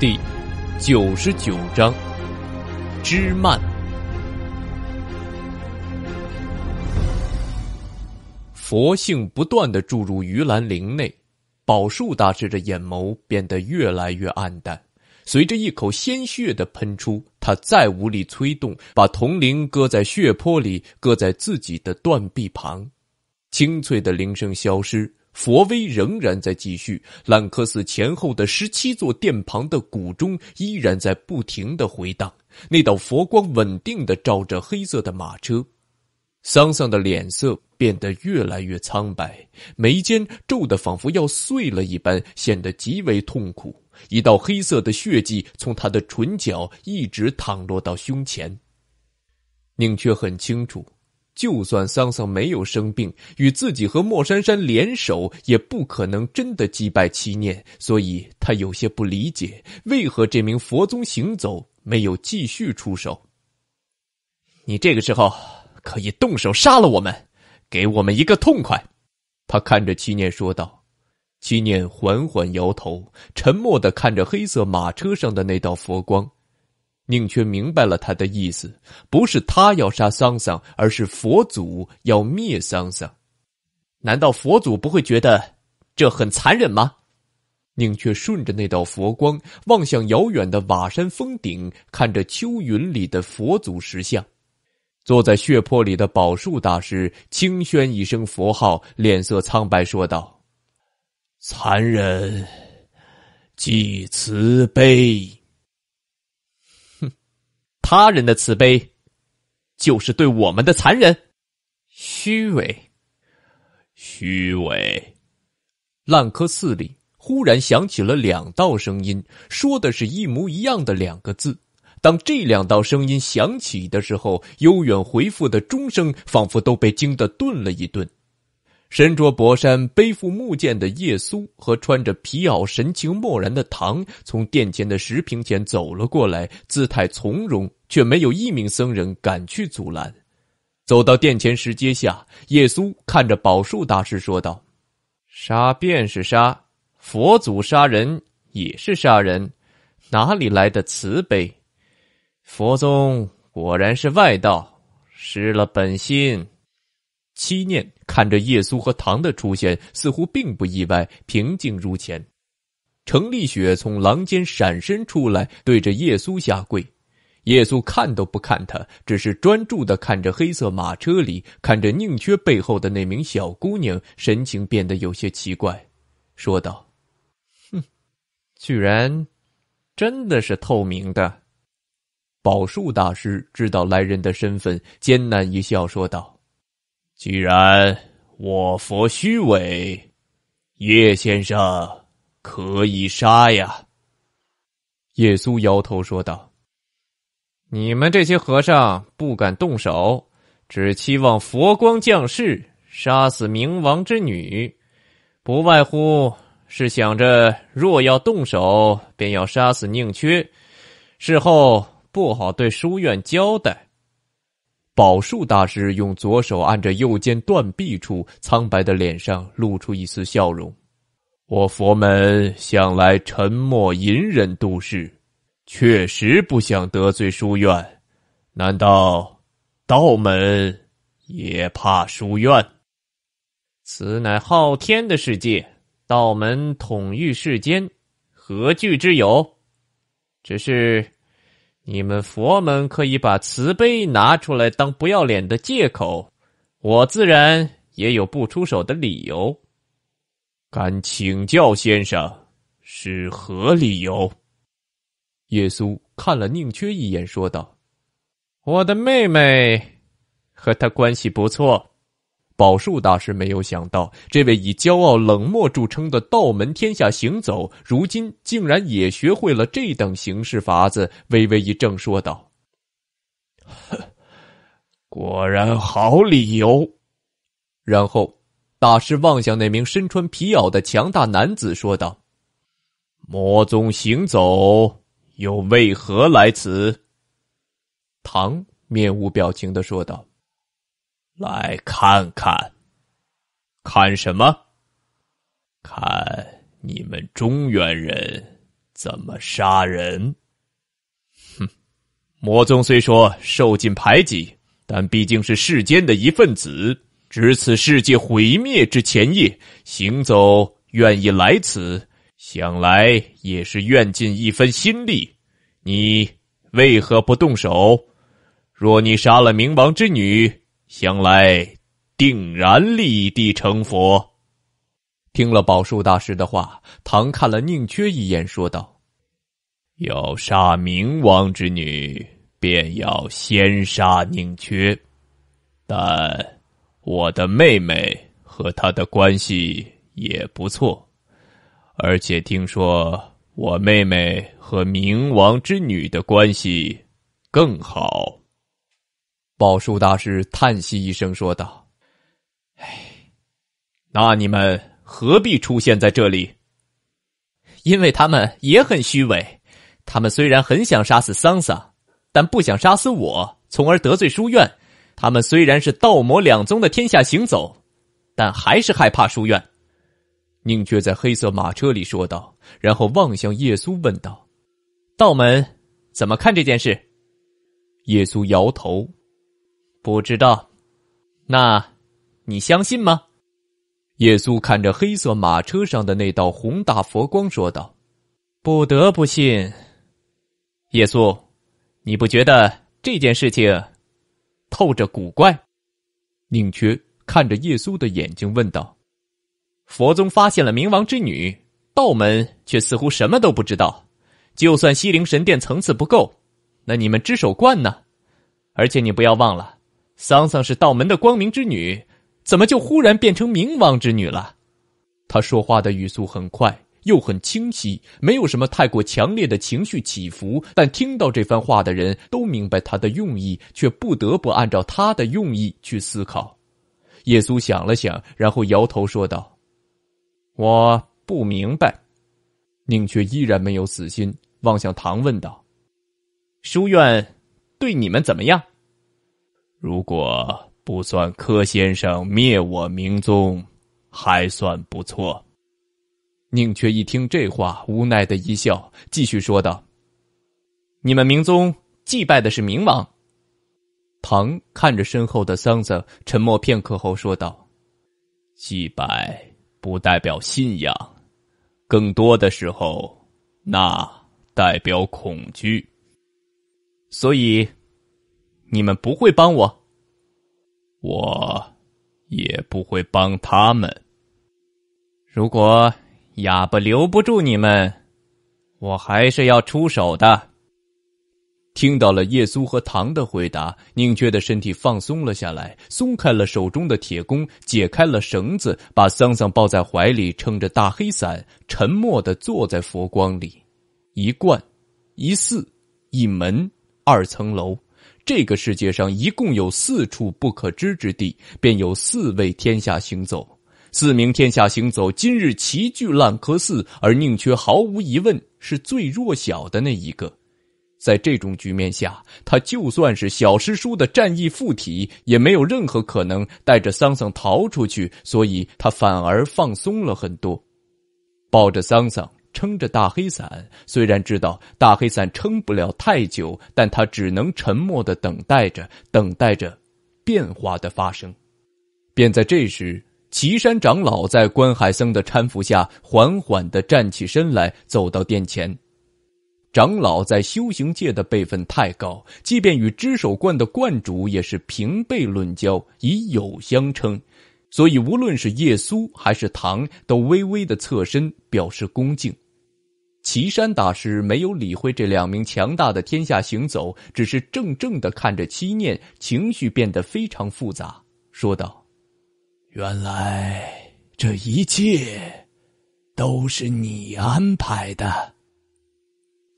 第九十九章，枝蔓。佛性不断的注入于兰陵内，宝树大师的眼眸变得越来越暗淡。随着一口鲜血的喷出，他再无力催动，把铜铃搁在血泊里，搁在自己的断臂旁，清脆的铃声消失。佛威仍然在继续，烂柯寺前后的十七座殿旁的古钟依然在不停的回荡。那道佛光稳定的照着黑色的马车，桑桑的脸色变得越来越苍白，眉间皱的仿佛要碎了一般，显得极为痛苦。一道黑色的血迹从他的唇角一直淌落到胸前。宁缺很清楚。就算桑桑没有生病，与自己和莫珊珊联手，也不可能真的击败七念。所以他有些不理解，为何这名佛宗行走没有继续出手。你这个时候可以动手杀了我们，给我们一个痛快。”他看着七念说道。七念缓缓摇头，沉默的看着黑色马车上的那道佛光。宁缺明白了他的意思，不是他要杀桑桑，而是佛祖要灭桑桑。难道佛祖不会觉得这很残忍吗？宁缺顺着那道佛光望向遥远的瓦山峰顶，看着秋云里的佛祖石像。坐在血泊里的宝树大师轻宣一声佛号，脸色苍白说道：“残忍，即慈悲。”他人的慈悲，就是对我们的残忍、虚伪、虚伪。烂柯寺里忽然响起了两道声音，说的是一模一样的两个字。当这两道声音响起的时候，悠远回复的钟声仿佛都被惊得顿了一顿。身着薄衫、背负木剑的耶稣和穿着皮袄、神情漠然的唐从殿前的石屏前走了过来，姿态从容，却没有一名僧人敢去阻拦。走到殿前石阶下，耶稣看着宝树大师说道：“杀便是杀，佛祖杀人也是杀人，哪里来的慈悲？佛宗果然是外道，失了本心，七念。”看着耶稣和唐的出现，似乎并不意外，平静如前。程丽雪从廊间闪身出来，对着耶稣下跪。耶稣看都不看他，只是专注的看着黑色马车里，看着宁缺背后的那名小姑娘，神情变得有些奇怪，说道：“哼，居然真的是透明的。”宝树大师知道来人的身份，艰难一笑说道。既然我佛虚伪，叶先生可以杀呀。”耶稣摇头说道，“你们这些和尚不敢动手，只期望佛光降世杀死冥王之女，不外乎是想着若要动手，便要杀死宁缺，事后不好对书院交代。”宝树大师用左手按着右肩断臂处，苍白的脸上露出一丝笑容。我佛门向来沉默隐忍度世，确实不想得罪书院。难道道门也怕书院？此乃昊天的世界，道门统御世间，何惧之有？只是。你们佛门可以把慈悲拿出来当不要脸的借口，我自然也有不出手的理由。敢请教先生，是何理由？耶稣看了宁缺一眼，说道：“我的妹妹，和他关系不错。”宝树大师没有想到，这位以骄傲冷漠著称的道门天下行走，如今竟然也学会了这等行事法子。微微一怔，说道：“果然好理由。”然后，大师望向那名身穿皮袄的强大男子，说道：“魔宗行走，又为何来此？”唐面无表情的说道。来看看，看什么？看你们中原人怎么杀人！哼，魔宗虽说受尽排挤，但毕竟是世间的一份子。值此世界毁灭之前夜，行走愿意来此，想来也是愿尽一分心力。你为何不动手？若你杀了冥王之女。想来，定然立地成佛。听了宝树大师的话，唐看了宁缺一眼，说道：“要杀冥王之女，便要先杀宁缺。但我的妹妹和他的关系也不错，而且听说我妹妹和冥王之女的关系更好。”宝树大师叹息一声说道：“哎，那你们何必出现在这里？因为他们也很虚伪。他们虽然很想杀死桑桑，但不想杀死我，从而得罪书院。他们虽然是道魔两宗的天下行走，但还是害怕书院。”宁缺在黑色马车里说道，然后望向耶稣问道：“道门怎么看这件事？”耶稣摇头。不知道，那，你相信吗？耶稣看着黑色马车上的那道宏大佛光说道：“不得不信。”耶稣，你不觉得这件事情透着古怪？宁缺看着耶稣的眼睛问道：“佛宗发现了冥王之女，道门却似乎什么都不知道。就算西陵神殿层次不够，那你们只守观呢？而且你不要忘了。”桑桑是道门的光明之女，怎么就忽然变成冥王之女了？他说话的语速很快，又很清晰，没有什么太过强烈的情绪起伏。但听到这番话的人都明白他的用意，却不得不按照他的用意去思考。耶稣想了想，然后摇头说道：“我不明白。”宁缺依然没有死心，望向唐问道：“书院对你们怎么样？”如果不算柯先生灭我明宗，还算不错。宁缺一听这话，无奈的一笑，继续说道：“你们明宗祭拜的是冥王。”唐看着身后的桑桑，沉默片刻后说道：“祭拜不代表信仰，更多的时候，那代表恐惧。所以。”你们不会帮我，我也不会帮他们。如果哑巴留不住你们，我还是要出手的。听到了耶稣和唐的回答，宁缺的身体放松了下来，松开了手中的铁弓，解开了绳子，把桑桑抱在怀里，撑着大黑伞，沉默的坐在佛光里。一观，一寺，一门，二层楼。这个世界上一共有四处不可知之地，便有四位天下行走，四名天下行走今日齐聚烂柯寺，而宁缺毫无疑问是最弱小的那一个。在这种局面下，他就算是小师叔的战役附体，也没有任何可能带着桑桑逃出去，所以他反而放松了很多，抱着桑桑。撑着大黑伞，虽然知道大黑伞撑不了太久，但他只能沉默的等待着，等待着变化的发生。便在这时，岐山长老在关海僧的搀扶下，缓缓的站起身来，走到殿前。长老在修行界的辈分太高，即便与知守观的观主也是平辈论交，以友相称。所以，无论是耶稣还是唐，都微微的侧身表示恭敬。岐山大师没有理会这两名强大的天下行走，只是怔怔的看着七念，情绪变得非常复杂，说道：“原来这一切都是你安排的。”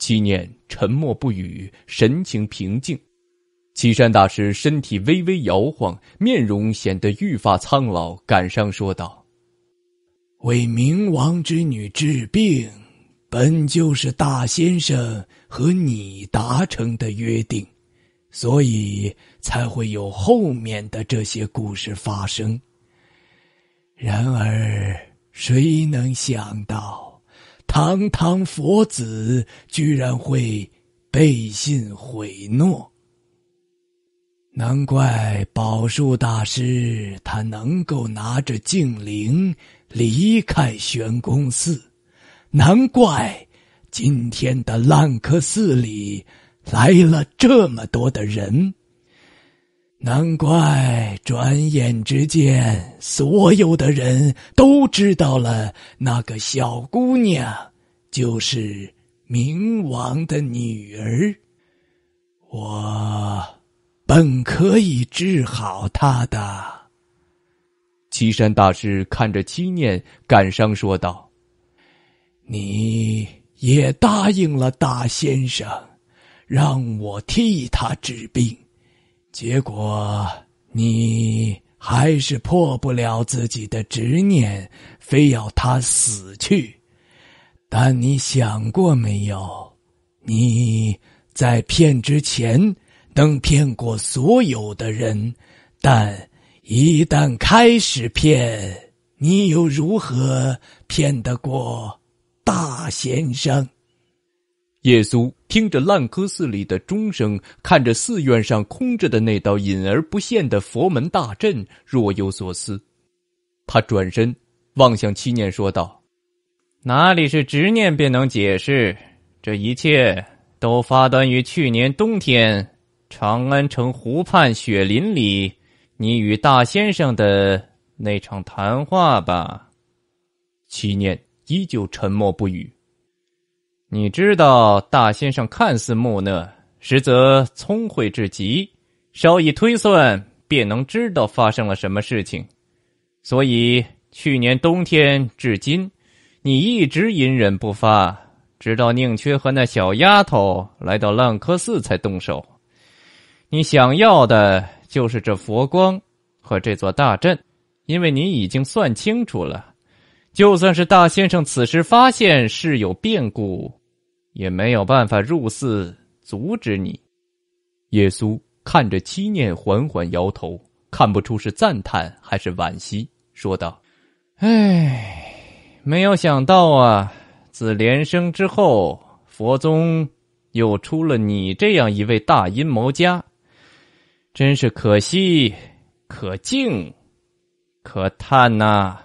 七念沉默不语，神情平静。岐山大师身体微微摇晃，面容显得愈发苍老，感伤说道：“为冥王之女治病，本就是大先生和你达成的约定，所以才会有后面的这些故事发生。然而，谁能想到，堂堂佛子居然会背信毁诺？”难怪宝树大师他能够拿着净灵离开玄宫寺，难怪今天的烂柯寺里来了这么多的人，难怪转眼之间所有的人都知道了那个小姑娘就是冥王的女儿，我。本可以治好他的。岐山大师看着七念，感伤说道：“你也答应了大先生，让我替他治病，结果你还是破不了自己的执念，非要他死去。但你想过没有？你在骗之前。”能骗过所有的人，但一旦开始骗，你又如何骗得过大先生？耶稣听着烂柯寺里的钟声，看着寺院上空着的那道隐而不见的佛门大阵，若有所思。他转身望向七念，说道：“哪里是执念便能解释？这一切都发端于去年冬天。”长安城湖畔雪林里，你与大先生的那场谈话吧。祁念依旧沉默不语。你知道，大先生看似木讷，实则聪慧至极，稍一推算便能知道发生了什么事情。所以，去年冬天至今，你一直隐忍不发，直到宁缺和那小丫头来到烂柯寺才动手。你想要的就是这佛光和这座大阵，因为你已经算清楚了。就算是大先生此时发现事有变故，也没有办法入寺阻止你。耶稣看着七念，缓缓摇头，看不出是赞叹还是惋惜，说道：“哎，没有想到啊，自连生之后，佛宗又出了你这样一位大阴谋家。”真是可惜，可敬，可叹呐！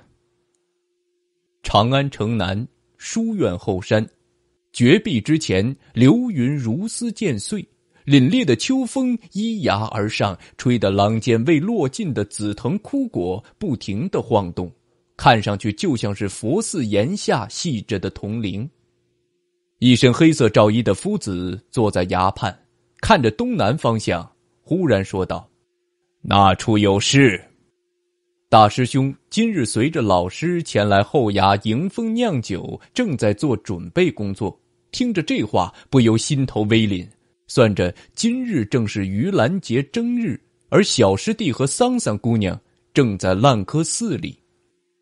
长安城南书院后山绝壁之前，流云如丝渐碎，凛冽的秋风依崖而上，吹得廊间未落尽的紫藤枯果不停的晃动，看上去就像是佛寺檐下系着的铜铃。一身黑色罩衣的夫子坐在崖畔，看着东南方向。忽然说道：“那处有事？”大师兄今日随着老师前来后衙迎风酿酒，正在做准备工作。听着这话，不由心头微凛，算着今日正是盂兰节正日，而小师弟和桑桑姑娘正在烂柯寺里。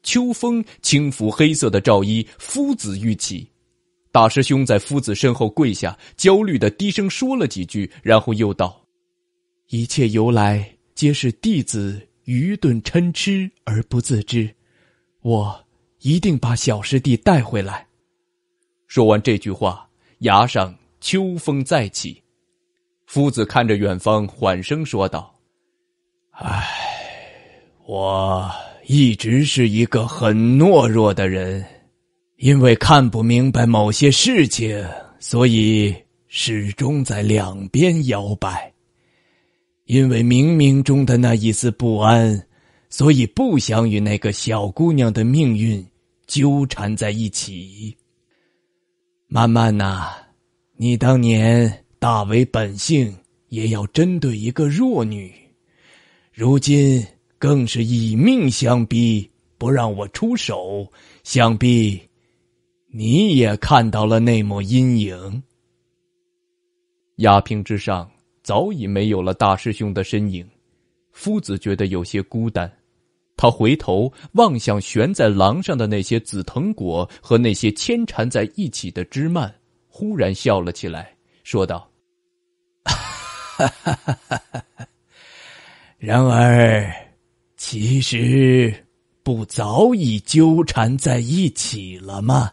秋风轻拂黑色的罩衣，夫子欲起，大师兄在夫子身后跪下，焦虑的低声说了几句，然后又道。一切由来皆是弟子愚钝嗔痴而不自知，我一定把小师弟带回来。说完这句话，崖上秋风再起，夫子看着远方，缓声说道：“唉，我一直是一个很懦弱的人，因为看不明白某些事情，所以始终在两边摇摆。”因为冥冥中的那一丝不安，所以不想与那个小姑娘的命运纠缠在一起。慢慢呐，你当年大为本性，也要针对一个弱女，如今更是以命相逼，不让我出手。想必你也看到了那抹阴影。鸦平之上。早已没有了大师兄的身影，夫子觉得有些孤单。他回头望向悬在廊上的那些紫藤果和那些牵缠在一起的枝蔓，忽然笑了起来，说道：“哈哈哈哈哈！然而，其实不早已纠缠在一起了吗？”